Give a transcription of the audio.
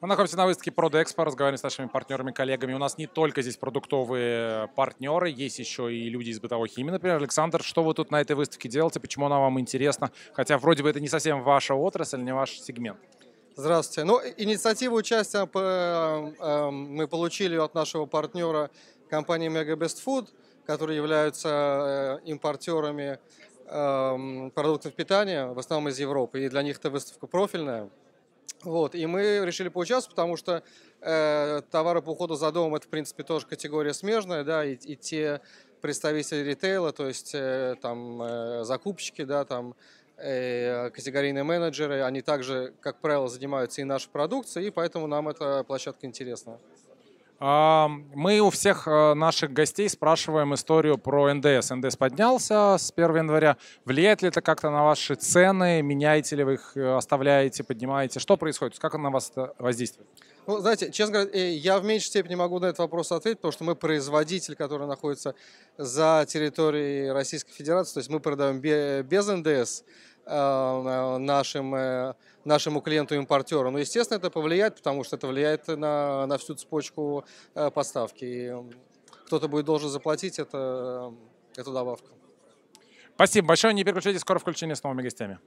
Мы находимся на выставке Prodexpo, разговариваем с нашими партнерами, коллегами. У нас не только здесь продуктовые партнеры, есть еще и люди из бытовой химии. Например, Александр, что вы тут на этой выставке делаете, почему она вам интересна? Хотя вроде бы это не совсем ваша отрасль, не ваш сегмент. Здравствуйте. Ну, инициативу участия э, эм, мы получили от нашего партнера компании Mega Best Food, которые являются э, импортерами эм, продуктов питания, в основном из Европы. И для них эта выставка профильная. Вот, и мы решили поучаствовать, потому что э, товары по уходу за домом это, в принципе, тоже категория смежная, да, и, и те представители ритейла, то есть э, там э, закупщики, да, там э, категорийные менеджеры, они также, как правило, занимаются и нашей продукцией, и поэтому нам эта площадка интересна. А, мы у всех э, наших гостей спрашиваем историю про НДС. НДС поднялся с 1 января. Влияет ли это как-то на ваши цены? Меняете ли вы их, э, оставляете, поднимаете? Что происходит? Как он на вас воздействует? Ну, знаете, честно говоря, э, я в меньшей степени могу на этот вопрос ответить, потому что мы производитель, который находится за территорией Российской Федерации, то есть мы продаем без НДС. Э, нашим, э, нашему клиенту-импортеру. Но, ну, естественно, это повлияет, потому что это влияет на, на всю цепочку э, поставки. И кто-то будет должен заплатить это, эту добавку. Спасибо большое. Не переключайтесь, скоро включение с новыми гостями.